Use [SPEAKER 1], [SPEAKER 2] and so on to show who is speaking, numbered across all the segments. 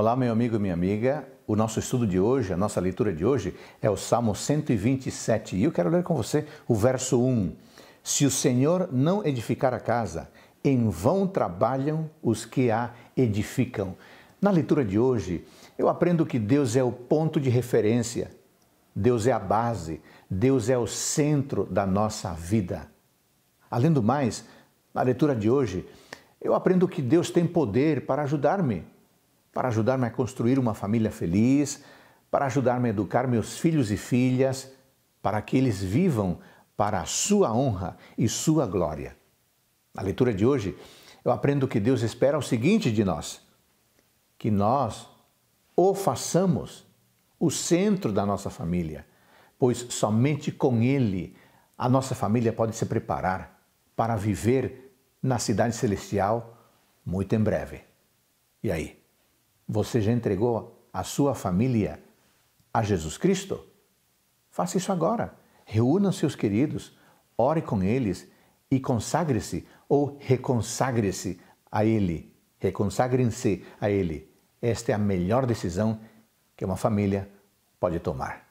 [SPEAKER 1] Olá, meu amigo e minha amiga. O nosso estudo de hoje, a nossa leitura de hoje é o Salmo 127 e eu quero ler com você o verso 1. Se o Senhor não edificar a casa, em vão trabalham os que a edificam. Na leitura de hoje, eu aprendo que Deus é o ponto de referência, Deus é a base, Deus é o centro da nossa vida. Além do mais, na leitura de hoje, eu aprendo que Deus tem poder para ajudar-me para ajudar-me a construir uma família feliz, para ajudar-me a educar meus filhos e filhas, para que eles vivam para a sua honra e sua glória. Na leitura de hoje, eu aprendo que Deus espera o seguinte de nós: que nós o façamos o centro da nossa família, pois somente com Ele a nossa família pode se preparar para viver na cidade celestial muito em breve. E aí? Você já entregou a sua família a Jesus Cristo? Faça isso agora. Reúna seus queridos, ore com eles e consagre-se ou reconsagre-se a Ele. Reconsagrem-se a Ele. Esta é a melhor decisão que uma família pode tomar.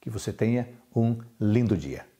[SPEAKER 1] Que você tenha um lindo dia.